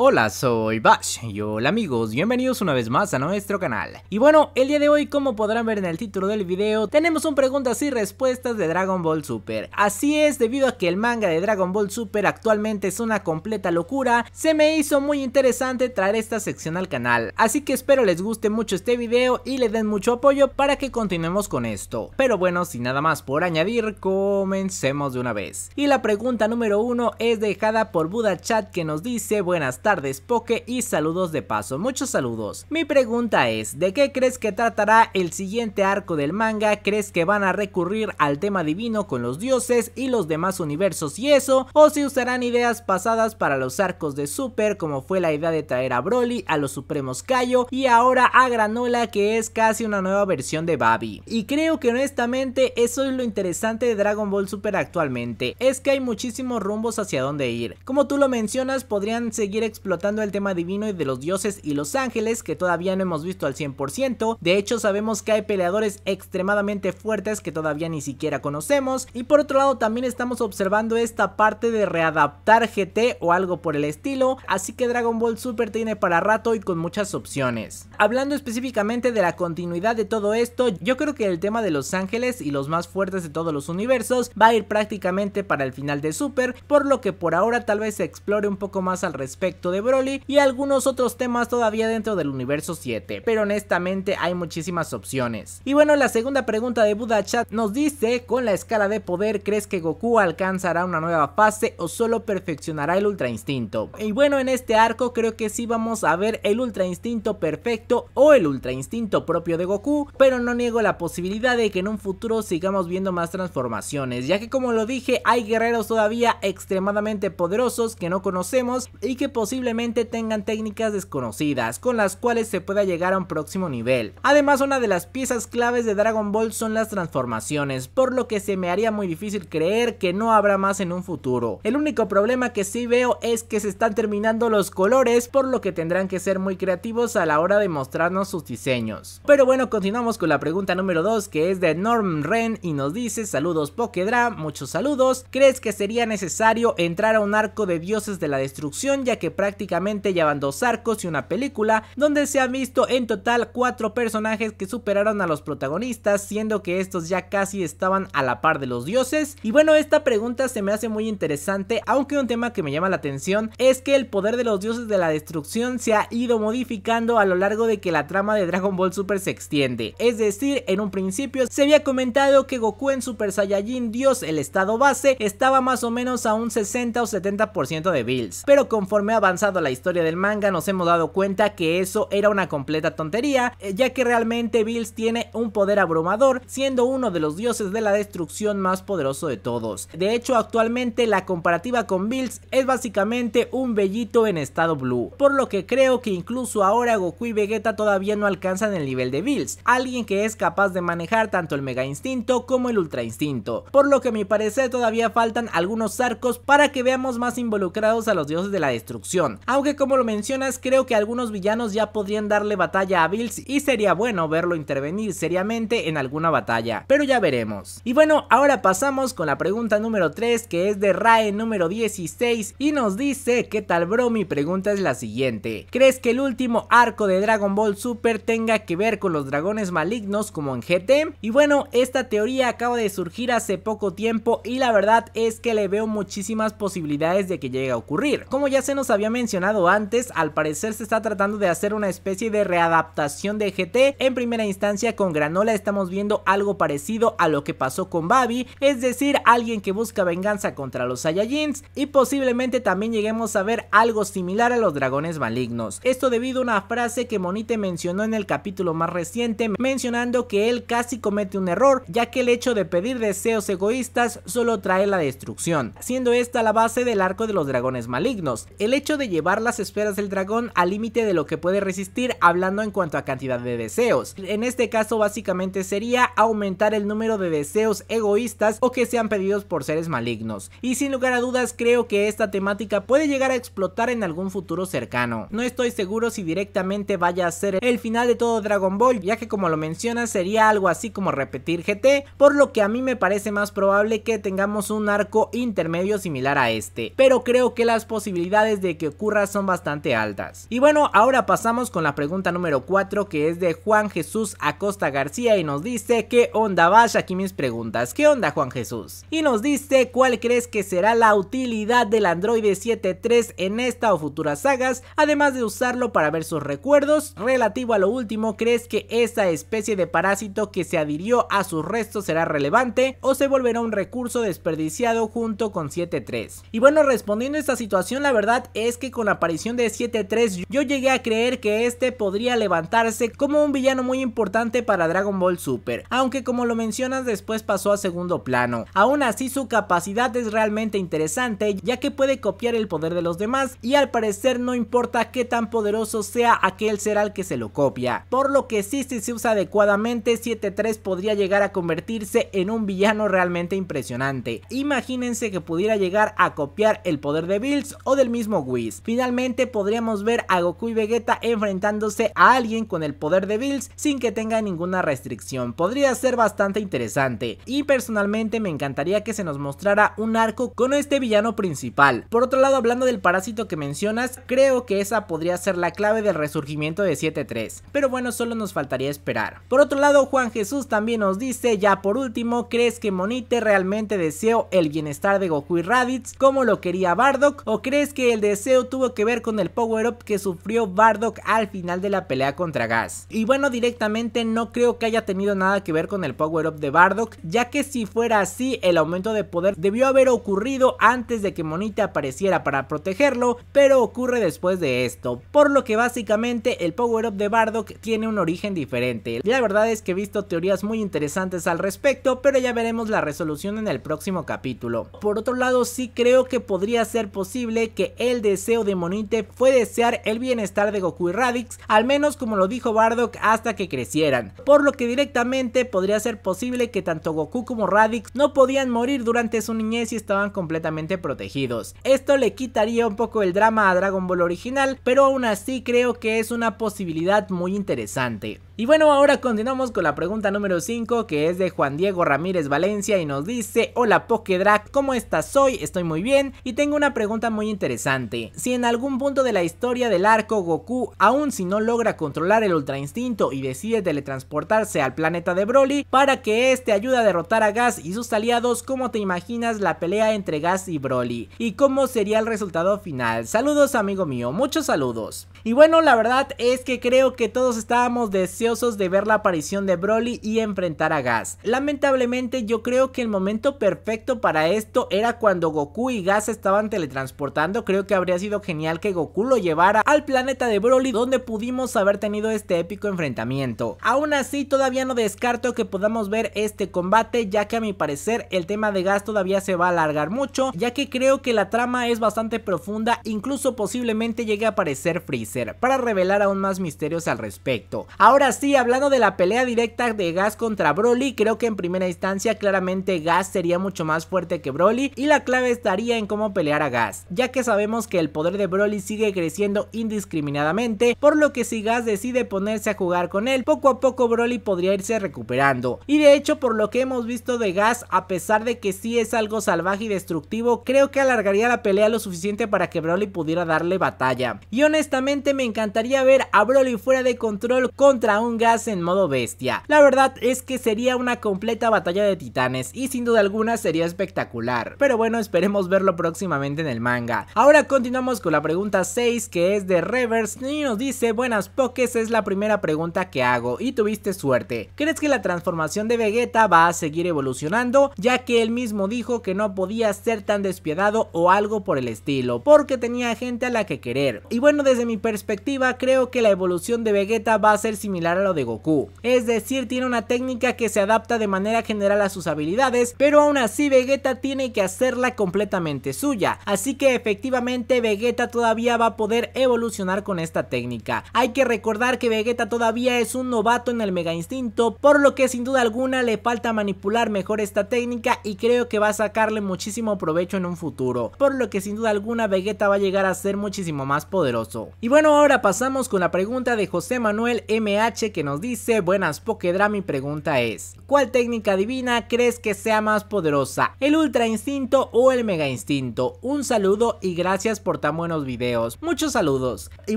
Hola, soy Bash y hola amigos, bienvenidos una vez más a nuestro canal. Y bueno, el día de hoy como podrán ver en el título del video, tenemos un preguntas y respuestas de Dragon Ball Super. Así es, debido a que el manga de Dragon Ball Super actualmente es una completa locura, se me hizo muy interesante traer esta sección al canal. Así que espero les guste mucho este video y le den mucho apoyo para que continuemos con esto. Pero bueno, sin nada más por añadir, comencemos de una vez. Y la pregunta número uno es dejada por Buda Chat que nos dice buenas tardes tardes y saludos de paso, muchos saludos. Mi pregunta es, ¿de qué crees que tratará el siguiente arco del manga? ¿Crees que van a recurrir al tema divino con los dioses y los demás universos y eso? ¿O si usarán ideas pasadas para los arcos de Super como fue la idea de traer a Broly, a los Supremos Cayo y ahora a Granola que es casi una nueva versión de Babi? Y creo que honestamente eso es lo interesante de Dragon Ball Super actualmente, es que hay muchísimos rumbos hacia dónde ir. Como tú lo mencionas podrían seguir explotando el tema divino y de los dioses y los ángeles que todavía no hemos visto al 100%. De hecho sabemos que hay peleadores extremadamente fuertes que todavía ni siquiera conocemos. Y por otro lado también estamos observando esta parte de readaptar GT o algo por el estilo. Así que Dragon Ball Super tiene para rato y con muchas opciones. Hablando específicamente de la continuidad de todo esto, yo creo que el tema de los ángeles y los más fuertes de todos los universos va a ir prácticamente para el final de Super. Por lo que por ahora tal vez se explore un poco más al respecto de Broly y algunos otros temas todavía dentro del universo 7, pero honestamente hay muchísimas opciones. Y bueno, la segunda pregunta de Buda nos dice, con la escala de poder, ¿crees que Goku alcanzará una nueva fase o solo perfeccionará el Ultra Instinto? Y bueno, en este arco creo que sí vamos a ver el Ultra Instinto perfecto o el Ultra Instinto propio de Goku, pero no niego la posibilidad de que en un futuro sigamos viendo más transformaciones, ya que como lo dije, hay guerreros todavía extremadamente poderosos que no conocemos y que posiblemente posiblemente tengan técnicas desconocidas con las cuales se pueda llegar a un próximo nivel. Además una de las piezas claves de Dragon Ball son las transformaciones, por lo que se me haría muy difícil creer que no habrá más en un futuro. El único problema que sí veo es que se están terminando los colores, por lo que tendrán que ser muy creativos a la hora de mostrarnos sus diseños. Pero bueno, continuamos con la pregunta número 2 que es de Norm Ren y nos dice saludos Pokedra, muchos saludos, ¿crees que sería necesario entrar a un arco de dioses de la destrucción ya que prácticamente prácticamente llevan dos arcos y una película donde se han visto en total cuatro personajes que superaron a los protagonistas siendo que estos ya casi estaban a la par de los dioses y bueno esta pregunta se me hace muy interesante aunque un tema que me llama la atención es que el poder de los dioses de la destrucción se ha ido modificando a lo largo de que la trama de Dragon Ball Super se extiende es decir en un principio se había comentado que Goku en Super Saiyajin Dios el estado base estaba más o menos a un 60 o 70% de Bills, pero conforme avanzó la historia del manga nos hemos dado cuenta que eso era una completa tontería, eh, ya que realmente Bills tiene un poder abrumador, siendo uno de los dioses de la destrucción más poderoso de todos. De hecho, actualmente la comparativa con Bills es básicamente un bellito en estado blue, por lo que creo que incluso ahora Goku y Vegeta todavía no alcanzan el nivel de Bills, alguien que es capaz de manejar tanto el Mega Instinto como el Ultra Instinto, por lo que me parece todavía faltan algunos arcos para que veamos más involucrados a los dioses de la destrucción aunque como lo mencionas, creo que algunos villanos ya podrían darle batalla a Bills y sería bueno verlo intervenir seriamente en alguna batalla, pero ya veremos. Y bueno, ahora pasamos con la pregunta número 3 que es de Rae número 16 y nos dice ¿Qué tal bro? Mi pregunta es la siguiente. ¿Crees que el último arco de Dragon Ball Super tenga que ver con los dragones malignos como en GT? Y bueno, esta teoría acaba de surgir hace poco tiempo y la verdad es que le veo muchísimas posibilidades de que llegue a ocurrir. Como ya se nos había mencionado mencionado antes, al parecer se está tratando de hacer una especie de readaptación de GT. En primera instancia con Granola estamos viendo algo parecido a lo que pasó con Babi, es decir, alguien que busca venganza contra los Saiyajins y posiblemente también lleguemos a ver algo similar a los dragones malignos. Esto debido a una frase que Monite mencionó en el capítulo más reciente, mencionando que él casi comete un error, ya que el hecho de pedir deseos egoístas solo trae la destrucción, siendo esta la base del arco de los dragones malignos. El hecho de llevar las esferas del dragón al límite de lo que puede resistir hablando en cuanto a cantidad de deseos. En este caso básicamente sería aumentar el número de deseos egoístas o que sean pedidos por seres malignos. Y sin lugar a dudas creo que esta temática puede llegar a explotar en algún futuro cercano. No estoy seguro si directamente vaya a ser el final de todo Dragon Ball ya que como lo mencionas sería algo así como repetir GT, por lo que a mí me parece más probable que tengamos un arco intermedio similar a este. Pero creo que las posibilidades de que ocurra son bastante altas. Y bueno, ahora pasamos con la pregunta número 4 que es de Juan Jesús Acosta García y nos dice ¿Qué onda vas? Aquí mis preguntas. ¿Qué onda Juan Jesús? Y nos dice ¿Cuál crees que será la utilidad del Android 7.3 en esta o futuras sagas? Además de usarlo para ver sus recuerdos, relativo a lo último, ¿crees que esa especie de parásito que se adhirió a sus restos será relevante o se volverá un recurso desperdiciado junto con 7.3? Y bueno, respondiendo esta situación, la verdad es que con la aparición de 7-3 yo llegué a creer que este podría levantarse como un villano muy importante para Dragon Ball Super, aunque como lo mencionas después pasó a segundo plano. Aún así su capacidad es realmente interesante ya que puede copiar el poder de los demás y al parecer no importa qué tan poderoso sea aquel ser al que se lo copia, por lo que sí si se usa adecuadamente 7-3 podría llegar a convertirse en un villano realmente impresionante. Imagínense que pudiera llegar a copiar el poder de Bills o del mismo Wii. Finalmente podríamos ver a Goku y Vegeta enfrentándose a alguien con el poder de Bills sin que tenga ninguna restricción. Podría ser bastante interesante y personalmente me encantaría que se nos mostrara un arco con este villano principal. Por otro lado, hablando del parásito que mencionas, creo que esa podría ser la clave del resurgimiento de 7-3, pero bueno, solo nos faltaría esperar. Por otro lado, Juan Jesús también nos dice, ya por último, ¿crees que Monite realmente deseó el bienestar de Goku y Raditz como lo quería Bardock o crees que el deseo tuvo que ver con el power-up que sufrió Bardock al final de la pelea contra Gas. Y bueno, directamente no creo que haya tenido nada que ver con el power-up de Bardock, ya que si fuera así, el aumento de poder debió haber ocurrido antes de que Monita apareciera para protegerlo, pero ocurre después de esto, por lo que básicamente el power-up de Bardock tiene un origen diferente. La verdad es que he visto teorías muy interesantes al respecto, pero ya veremos la resolución en el próximo capítulo. Por otro lado, sí creo que podría ser posible que el de deseo de Monite fue desear el bienestar de Goku y Radix al menos como lo dijo Bardock hasta que crecieran, por lo que directamente podría ser posible que tanto Goku como Radix no podían morir durante su niñez y estaban completamente protegidos. Esto le quitaría un poco el drama a Dragon Ball original, pero aún así creo que es una posibilidad muy interesante. Y bueno, ahora continuamos con la pregunta número 5 que es de Juan Diego Ramírez Valencia y nos dice, hola Pokédrac ¿cómo estás hoy? Estoy muy bien y tengo una pregunta muy interesante. Si en algún punto de la historia del arco Goku, aún si no logra controlar el Ultra Instinto y decide teletransportarse al planeta de Broly para que este ayude a derrotar a Gas y sus aliados, ¿cómo te imaginas la pelea entre Gas y Broly? ¿Y cómo sería el resultado final? Saludos amigo mío, muchos saludos. Y bueno, la verdad es que creo que todos estábamos deseando de ver la aparición de Broly y enfrentar a Gas. Lamentablemente yo creo que el momento perfecto para esto era cuando Goku y Gas estaban teletransportando, creo que habría sido genial que Goku lo llevara al planeta de Broly donde pudimos haber tenido este épico enfrentamiento. Aún así todavía no descarto que podamos ver este combate ya que a mi parecer el tema de Gas todavía se va a alargar mucho ya que creo que la trama es bastante profunda incluso posiblemente llegue a aparecer Freezer para revelar aún más misterios al respecto. Ahora así, hablando de la pelea directa de Gas contra Broly, creo que en primera instancia claramente Gas sería mucho más fuerte que Broly y la clave estaría en cómo pelear a Gas, ya que sabemos que el poder de Broly sigue creciendo indiscriminadamente, por lo que si Gas decide ponerse a jugar con él, poco a poco Broly podría irse recuperando. Y de hecho, por lo que hemos visto de Gas, a pesar de que sí es algo salvaje y destructivo, creo que alargaría la pelea lo suficiente para que Broly pudiera darle batalla. Y honestamente me encantaría ver a Broly fuera de control contra un gas en modo bestia. La verdad es que sería una completa batalla de titanes y sin duda alguna sería espectacular. Pero bueno, esperemos verlo próximamente en el manga. Ahora continuamos con la pregunta 6 que es de Revers y nos dice, buenas pokés es la primera pregunta que hago y tuviste suerte. ¿Crees que la transformación de Vegeta va a seguir evolucionando? Ya que él mismo dijo que no podía ser tan despiadado o algo por el estilo, porque tenía gente a la que querer. Y bueno, desde mi perspectiva creo que la evolución de Vegeta va a ser similar a lo de Goku. Es decir, tiene una técnica que se adapta de manera general a sus habilidades, pero aún así Vegeta tiene que hacerla completamente suya. Así que efectivamente Vegeta todavía va a poder evolucionar con esta técnica. Hay que recordar que Vegeta todavía es un novato en el Mega Instinto, por lo que sin duda alguna le falta manipular mejor esta técnica y creo que va a sacarle muchísimo provecho en un futuro. Por lo que sin duda alguna Vegeta va a llegar a ser muchísimo más poderoso. Y bueno, ahora pasamos con la pregunta de José Manuel MH que nos dice, buenas Pokedra, mi pregunta es, ¿cuál técnica divina crees que sea más poderosa? ¿El Ultra Instinto o el Mega Instinto? Un saludo y gracias por tan buenos videos. Muchos saludos. Y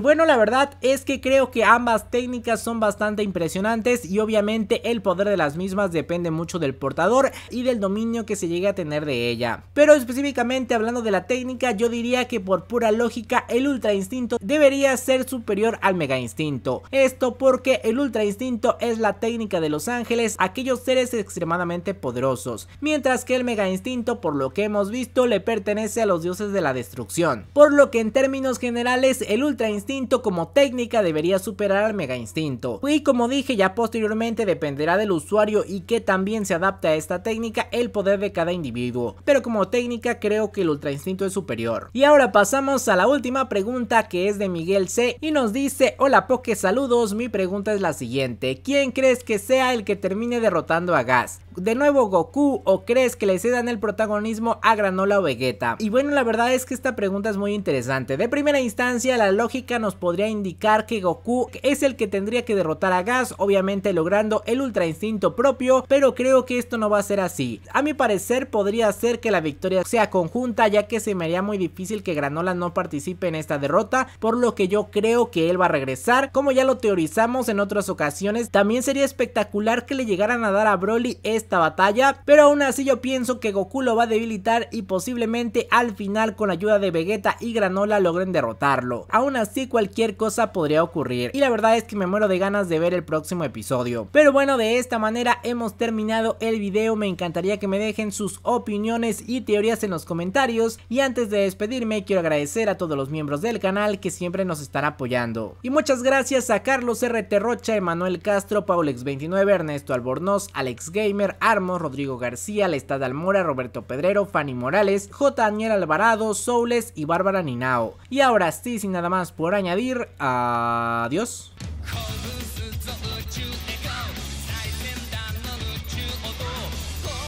bueno, la verdad es que creo que ambas técnicas son bastante impresionantes y obviamente el poder de las mismas depende mucho del portador y del dominio que se llegue a tener de ella. Pero específicamente hablando de la técnica, yo diría que por pura lógica el Ultra Instinto debería ser superior al Mega Instinto. Esto porque el el Ultra Instinto es la técnica de los ángeles, aquellos seres extremadamente poderosos, mientras que el Mega Instinto, por lo que hemos visto, le pertenece a los dioses de la destrucción. Por lo que en términos generales, el Ultra Instinto como técnica debería superar al Mega Instinto. Y como dije ya posteriormente dependerá del usuario y que también se adapte a esta técnica el poder de cada individuo. Pero como técnica creo que el Ultra Instinto es superior. Y ahora pasamos a la última pregunta que es de Miguel C y nos dice, hola Poke, saludos, mi pregunta es la siguiente, ¿quién crees que sea el que termine derrotando a Gas? de nuevo Goku o crees que le cedan el protagonismo a Granola o Vegeta? Y bueno, la verdad es que esta pregunta es muy interesante. De primera instancia, la lógica nos podría indicar que Goku es el que tendría que derrotar a Gas, obviamente logrando el ultra instinto propio, pero creo que esto no va a ser así. A mi parecer podría ser que la victoria sea conjunta, ya que se me haría muy difícil que Granola no participe en esta derrota, por lo que yo creo que él va a regresar. Como ya lo teorizamos en otras ocasiones, también sería espectacular que le llegaran a dar a Broly esta batalla, pero aún así yo pienso que Goku lo va a debilitar y posiblemente al final con la ayuda de Vegeta y Granola logren derrotarlo. Aún así cualquier cosa podría ocurrir y la verdad es que me muero de ganas de ver el próximo episodio. Pero bueno, de esta manera hemos terminado el video, me encantaría que me dejen sus opiniones y teorías en los comentarios y antes de despedirme quiero agradecer a todos los miembros del canal que siempre nos están apoyando. Y muchas gracias a Carlos RT Rocha, Emanuel Castro, Paulex29, Ernesto Albornoz, Alex Gamer, Armo, Armos, Rodrigo García, Lestad Almora, Roberto Pedrero, Fanny Morales, J. Daniel Alvarado, Soules y Bárbara Ninao. Y ahora sí, sin nada más por añadir, adiós.